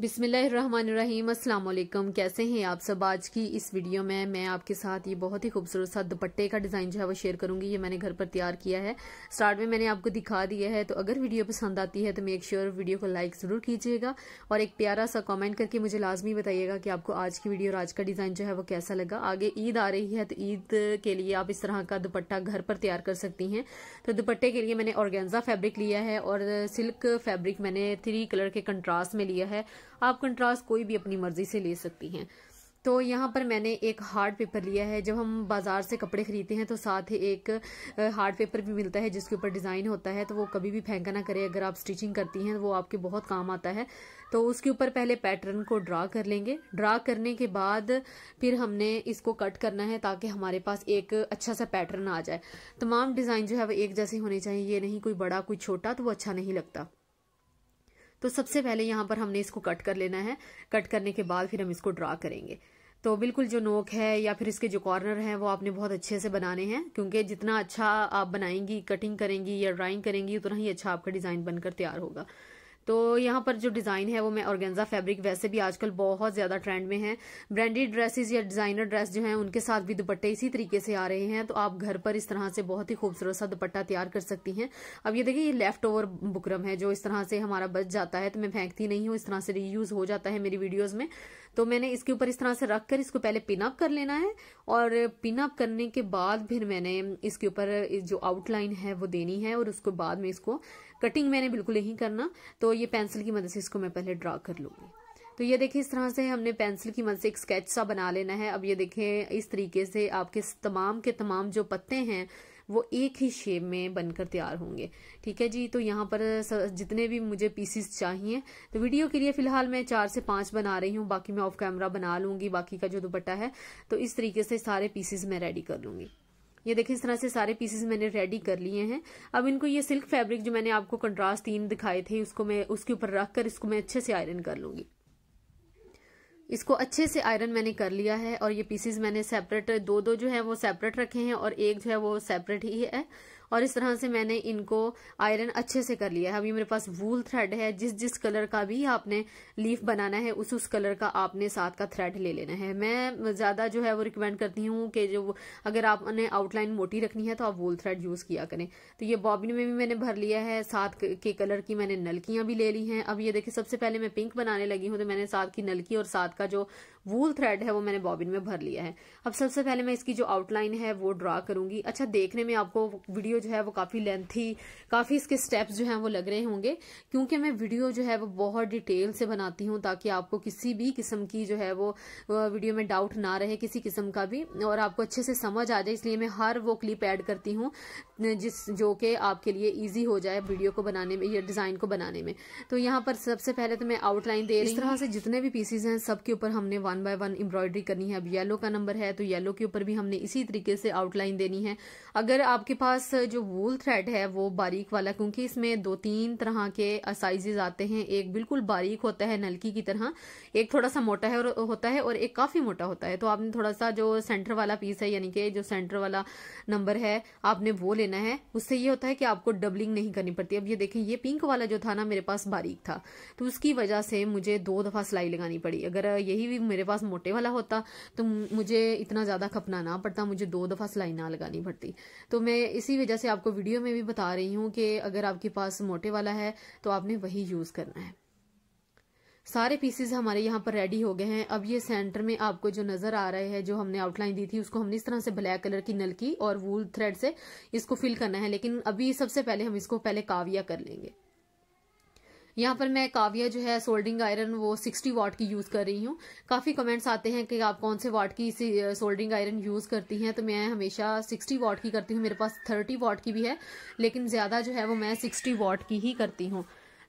बिसमीम् वालेकुम कैसे हैं आप सब आज की इस वीडियो में मैं आपके साथ ये बहुत ही खूबसूरत सा दुपट्टे का डिज़ाइन जो है वो शेयर करूंगी ये मैंने घर पर तैयार किया है स्टार्ट में मैंने आपको दिखा दिया है तो अगर वीडियो पसंद आती है तो मेक श्योर sure वीडियो को लाइक ज़रूर कीजिएगा और एक प्यारा सा कॉमेंट करके मुझे लाजमी बताइएगा कि आपको आज की वीडियो और आज का डिज़ाइन जो है वो कैसा लगा आगे ईद आ रही है तो ईद के लिए आप इस तरह का दुपट्टा घर पर तैयार कर सकती हैं तो दुपट्टे के लिए मैंने ऑर्गेंजा फैब्रिक लिया है और सिल्क फैब्रिक मैंने थ्री कलर के कंट्रास्ट में लिया है आप कंट्रास्ट कोई भी अपनी मर्जी से ले सकती हैं तो यहाँ पर मैंने एक हार्ड पेपर लिया है जब हम बाज़ार से कपड़े खरीदते हैं तो साथ ही एक हार्ड पेपर भी मिलता है जिसके ऊपर डिज़ाइन होता है तो वो कभी भी फेंका ना करें अगर आप स्टिचिंग करती हैं तो वो आपके बहुत काम आता है तो उसके ऊपर पहले पैटर्न को ड्रा कर लेंगे ड्रा करने के बाद फिर हमने इसको कट करना है ताकि हमारे पास एक अच्छा सा पैटर्न आ जाए तमाम डिज़ाइन जो है वो एक जैसे होने चाहिए ये नहीं कोई बड़ा कोई छोटा तो वो अच्छा नहीं लगता तो सबसे पहले यहां पर हमने इसको कट कर लेना है कट करने के बाद फिर हम इसको ड्रा करेंगे तो बिल्कुल जो नोक है या फिर इसके जो कॉर्नर हैं वो आपने बहुत अच्छे से बनाने हैं क्योंकि जितना अच्छा आप बनाएंगी कटिंग करेंगी या ड्राइंग करेंगी उतना ही अच्छा आपका डिज़ाइन बनकर तैयार होगा तो यहाँ पर जो डिज़ाइन है वो मैं ऑर्गेंजा फैब्रिक वैसे भी आजकल बहुत ज़्यादा ट्रेंड में है ब्रांडेड ड्रेसेस या डिज़ाइनर ड्रेस जो है उनके साथ भी दुपट्टे इसी तरीके से आ रहे हैं तो आप घर पर इस तरह से बहुत ही खूबसूरत सा दुपट्टा तैयार कर सकती हैं अब ये देखिए ये लेफ्ट ओवर बुकरम है जो इस तरह से हमारा बच जाता है तो मैं फेंकती नहीं हूँ इस तरह से रीयूज हो जाता है मेरी वीडियोज में तो मैंने इसके ऊपर इस तरह से रख कर इसको पहले पिनअप कर लेना है और पिनअप करने के बाद फिर मैंने इसके ऊपर जो आउटलाइन है वो देनी है और उसके बाद में इसको कटिंग मैंने बिल्कुल नहीं करना तो ये पेंसिल की मदद से इसको मैं पहले ड्रा कर लूँगी तो ये देखिए इस तरह से हमने पेंसिल की मदद से एक स्केच सा बना लेना है अब ये देखें इस तरीके से आपके तमाम के तमाम जो पत्ते हैं वो एक ही शेप में बनकर तैयार होंगे ठीक है जी तो यहाँ पर जितने भी मुझे पीसीस चाहिए तो वीडियो के लिए फिलहाल मैं चार से पांच बना रही हूँ बाकी मैं ऑफ कैमरा बना लूंगी बाकी का जो दुपट्टा है तो इस तरीके से सारे पीसीस मैं रेडी कर लूंगी ये देखिए इस तरह से सारे पीसेस मैंने रेडी कर लिए हैं अब इनको ये सिल्क फैब्रिक जो मैंने आपको कंट्रास्ट तीन दिखाए थे उसको मैं उसके ऊपर रख कर इसको मैं अच्छे से आयरन कर लूंगी इसको अच्छे से आयरन मैंने कर लिया है और ये पीसेस मैंने सेपरेट दो दो जो है वो सेपरेट रखे हैं और एक जो है वो सेपरेट ही है और इस तरह से मैंने इनको आयरन अच्छे से कर लिया है अभी मेरे पास वूल थ्रेड है जिस जिस कलर का भी आपने लीफ बनाना है उस उस कलर का आपने साथ का थ्रेड ले लेना है मैं ज़्यादा जो है वो रिकमेंड करती हूँ कि जो अगर आपने आउटलाइन मोटी रखनी है तो आप वूल थ्रेड यूज़ किया करें तो ये बॉबिन में भी मैंने भर लिया है साथ के कलर की मैंने नलकियां भी ले ली हैं अब ये देखिए सबसे पहले मैं पिंक बनाने लगी हूँ तो मैंने साथ की नलकी और साथ का जो वूल थ्रेड है वो मैंने बॉबिन में भर लिया है अब सबसे पहले मैं इसकी जो आउटलाइन है वो ड्रा करूंगी अच्छा देखने में आपको वीडियो जो है वो काफी लेंथी काफी इसके स्टेप्स जो हैं वो लग रहे होंगे क्योंकि मैं वीडियो जो है वो बहुत डिटेल से बनाती हूँ ताकि आपको किसी भी किस्म की जो है वो वीडियो में डाउट ना रहे किसी किस्म का भी और आपको अच्छे से समझ आ जाए इसलिए मैं हर वो क्लिप एड करती हूँ जिस जो कि आपके लिए ईजी हो जाए वीडियो को बनाने में या डिजाइन को बनाने में तो यहाँ पर सबसे पहले तो मैं आउटलाइन दे रही इस तरह से जितने भी पीसीज हैं सबके ऊपर हमने one one by one embroidery करनी है अब येलो का नंबर है तो येलो के ऊपर भी हमने इसी तरीके से आउटलाइन देनी है अगर आपके पास जो वूल थ्रेड है वो बारीक वाला क्योंकि इसमें दो तीन तरह के साइजेज आते हैं एक बिल्कुल बारीक होता है नलकी की तरह एक थोड़ा सा मोटा है और होता है और एक काफ़ी मोटा होता है तो आपने थोड़ा सा जो सेंटर वाला पीस है यानी कि जो सेंटर वाला नंबर है आपने वो लेना है उससे ये होता है कि आपको डबलिंग नहीं करनी पड़ती अब ये देखें ये पिंक वाला जो था ना मेरे पास बारीक था तो उसकी वजह से मुझे दो दफ़ा सिलाई लगानी पड़ी अगर यही भी मेरे पास मोटे वाला होता तो मुझे इतना ज़्यादा खपना ना पड़ता मुझे दो दफ़ा सिलाई ना लगानी पड़ती तो मैं इसी वजह से आपको वीडियो में भी बता रही हूँ कि अगर आपके पास मोटे वाला है तो आपने वही यूज़ करना है सारे पीसेज हमारे यहाँ पर रेडी हो गए हैं अब ये सेंटर में आपको जो नजर आ रहा है जो हमने आउटलाइन दी थी उसको हमने इस तरह से ब्लैक कलर की नलकी और वूल थ्रेड से इसको फिल करना है लेकिन अभी सबसे पहले हम इसको पहले काविया कर लेंगे यहाँ पर मैं काव्या जो है सोल्डिंग आयरन वो सिक्सटी वाट की यूज़ कर रही हूँ काफ़ी कमेंट्स आते हैं कि आप कौन से वाट की सोल्डिंग आयरन यूज़ करती हैं तो मैं हमेशा सिक्सटी वाट की करती हूँ मेरे पास थर्टी वाट की भी है लेकिन ज़्यादा जो है वो मैं सिक्सटी वाट की ही करती हूँ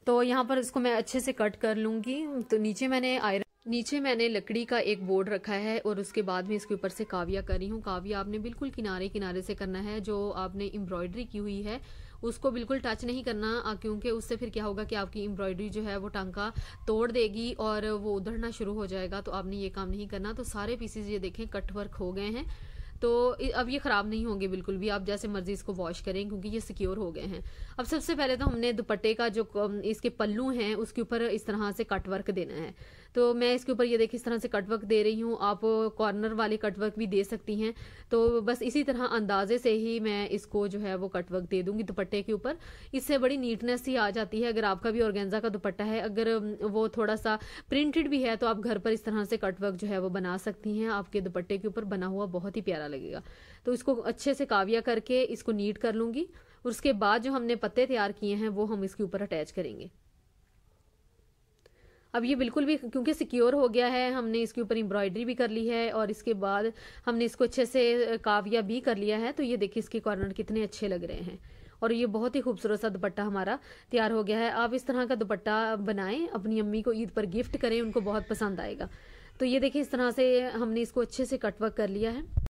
तो यहाँ पर इसको मैं अच्छे से कट कर लूँगी तो नीचे मैंने आयरन नीचे मैंने लकड़ी का एक बोर्ड रखा है और उसके बाद में इसके ऊपर से काविया करी हूँ काविया आपने बिल्कुल किनारे किनारे से करना है जो आपने एम्ब्रॉयडरी की हुई है उसको बिल्कुल टच नहीं करना क्योंकि उससे फिर क्या होगा कि आपकी एम्ब्रॉयडरी जो है वो टांका तोड़ देगी और वो उधड़ना शुरू हो जाएगा तो आपने ये काम नहीं करना तो सारे पीसेज ये देखें कट वर्क हो गए हैं तो अब ये ख़राब नहीं होंगे बिल्कुल भी आप जैसे मर्जी इसको वॉश करें क्योंकि ये सिक्योर हो गए हैं अब सबसे पहले तो हमने दुपट्टे का जो इसके पल्लू हैं उसके ऊपर इस तरह से कट वर्क देना है तो मैं इसके ऊपर ये देखिए इस तरह से कटवर्क दे रही हूँ आप कॉर्नर वाले कटवर्क भी दे सकती हैं तो बस इसी तरह अंदाजे से ही मैं इसको जो है वो कटवर्क दे दूंगी दुपट्टे के ऊपर इससे बड़ी नीटनेस ही आ जाती है अगर आपका भी ऑर्गेंजा का दुपट्टा है अगर वो थोड़ा सा प्रिंटेड भी है तो आप घर पर इस तरह से कटवर्क जो है वो बना सकती हैं आपके दुपट्टे के ऊपर बना हुआ बहुत ही प्यारा लगेगा तो इसको अच्छे से काविया करके इसको नीट कर लूँगी और उसके बाद जो हमने पत्ते तैयार किए हैं वो हम इसके ऊपर अटैच करेंगे अब ये बिल्कुल भी क्योंकि सिक्योर हो गया है हमने इसके ऊपर एम्ब्रॉयडरी भी कर ली है और इसके बाद हमने इसको अच्छे से काविया भी कर लिया है तो ये देखिए इसके कॉर्नर कितने अच्छे लग रहे हैं और ये बहुत ही खूबसूरत सा दुपट्टा हमारा तैयार हो गया है आप इस तरह का दुपट्टा बनाएं अपनी अम्मी को ईद पर गिफ्ट करें उनको बहुत पसंद आएगा तो ये देखिए इस तरह से हमने इसको अच्छे से कटवर्क कर लिया है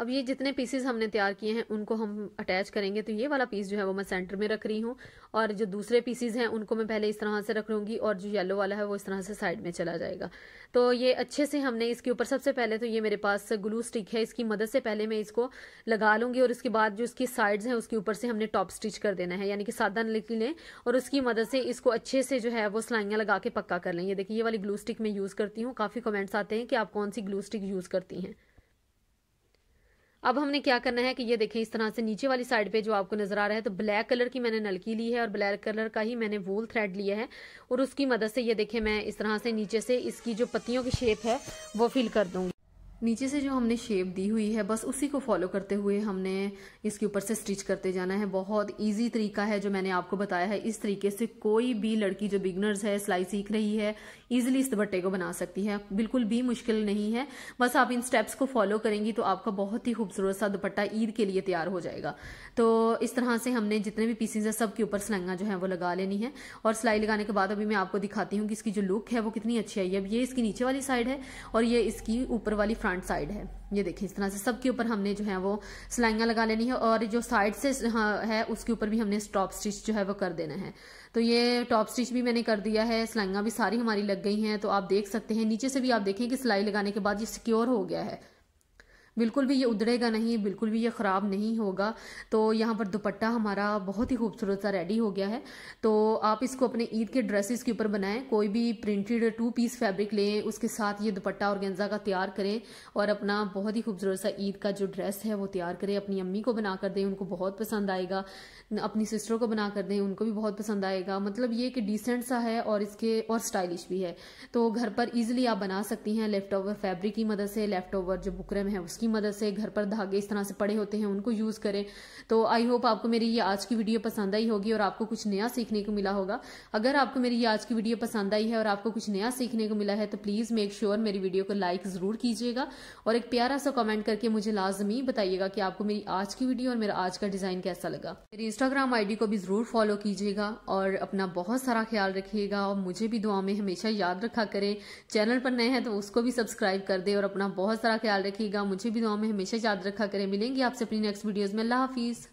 अब ये जितने पीसेस हमने तैयार किए हैं उनको हम अटैच करेंगे तो ये वाला पीस जो है वो मैं सेंटर में रख रही हूँ और जो दूसरे पीसेज हैं उनको मैं पहले इस तरह से रख लूँगी और जो येलो वाला है वो इस तरह से साइड में चला जाएगा तो ये अच्छे से हमने इसके ऊपर सबसे पहले तो ये मेरे पास ग्लू स्टिक है इसकी मदद से पहले मैं इसको लगा लूँगी और उसके बाद जो इसकी साइड्स हैं उसके ऊपर से हमने टॉप स्टिच कर देना है यानी कि सादा लिख लें और उसकी मदद से इसको अच्छे से जो है वो सिलाइयाँ लगा के पक्का कर लें ये देखिए ये वाली ग्लू स्टिक मैं यूज़ करती हूँ काफ़ी कमेंट्स आते हैं कि आप कौन सी ग्लू स्टिक यूज़ करती हैं अब हमने क्या करना है कि ये देखें इस तरह से नीचे वाली साइड पे जो आपको नजर आ रहा है तो ब्लैक कलर की मैंने नलकी ली है और ब्लैक कलर का ही मैंने वूल थ्रेड लिया है और उसकी मदद से ये देखें मैं इस तरह से नीचे से इसकी जो पत्तियों की शेप है वो फिल कर दूंगी नीचे से जो हमने शेप दी हुई है बस उसी को फॉलो करते हुए हमने इसके ऊपर से स्टिच करते जाना है बहुत ईजी तरीका है जो मैंने आपको बताया है इस तरीके से कोई भी लड़की जो बिगनर्स है सिलाई सीख रही है ईजिली इस दुपट्टे को बना सकती है बिल्कुल भी मुश्किल नहीं है बस आप इन स्टेप्स को फॉलो करेंगी तो आपका बहुत ही खूबसूरत सा दुपट्टा ईद के लिए तैयार हो जाएगा तो इस तरह से हमने जितने भी पीसेज है सबके ऊपर सिलाइया जो है वो लगा लेनी है और सिलाई लगाने के बाद अभी मैं आपको दिखाती हूँ कि इसकी जो लुक है वो कितनी अच्छी आई है अब ये इसकी नीचे वाली साइड है और ये इसकी ऊपर वाली फ्रंट फ्रंट साइड है ये देखिए इस तरह से सबके ऊपर हमने जो है वो सिलाइयां लगा लेनी है और जो साइड से हाँ, है उसके ऊपर भी हमने टॉप स्टिच जो है वो कर देना है तो ये टॉप स्टिच भी मैंने कर दिया है सिलाइयां भी सारी हमारी लग गई हैं तो आप देख सकते हैं नीचे से भी आप देखें कि सिलाई लगाने के बाद ये सिक्योर हो गया है बिल्कुल भी ये उधड़ेगा नहीं बिल्कुल भी ये ख़राब नहीं होगा तो यहाँ पर दुपट्टा हमारा बहुत ही खूबसूरत सा रेडी हो गया है तो आप इसको अपने ईद के ड्रेसेस के ऊपर बनाएं कोई भी प्रिंटेड टू पीस फैब्रिक लें उसके साथ ये दुपट्टा और गेंजा का तैयार करें और अपना बहुत ही खूबसूरत सा ईद का जो ड्रेस है वो तैयार करें अपनी अम्मी को बना कर दें उनको बहुत पसंद आएगा अपनी सिस्टरों को बना कर दें उनको भी बहुत पसंद आएगा मतलब ये कि डिसेंट सा है और इसके और स्टाइलिश भी है तो घर पर ईजिली आप बना सकती हैं लेफ्ट ओवर फैब्रिक की मदद से लेफ्ट ओवर जो बुकरम है उसकी उसकी मदद से घर पर धागे इस तरह से पड़े होते हैं उनको यूज़ करें तो आई होप आपको मेरी ये आज की वीडियो पसंद आई होगी और आपको कुछ नया सीखने को मिला होगा अगर आपको मेरी ये आज की वीडियो पसंद आई है और आपको कुछ नया सीखने को मिला है तो प्लीज़ मेक श्योर मेरी वीडियो को लाइक ज़रूर कीजिएगा और एक प्यारा सा कमेंट करके मुझे लाजमी बताइएगा कि आपको मेरी आज की वीडियो और मेरा आज का डिज़ाइन कैसा लगा मेरी इंस्टाग्राम आईडी को भी ज़रूर फॉलो कीजिएगा और अपना बहुत सारा ख्याल रखिएगा और मुझे भी दुआ में हमेशा याद रखा करें चैनल पर नए हैं तो उसको भी सब्सक्राइब कर दे और अपना बहुत सारा ख्याल रखिएगा मुझे भी दुआ में हमेशा याद रखा करें मिलेंगे आपसे अपनी नेक्स्ट वीडियोज़ में अल्लाह हाफिज़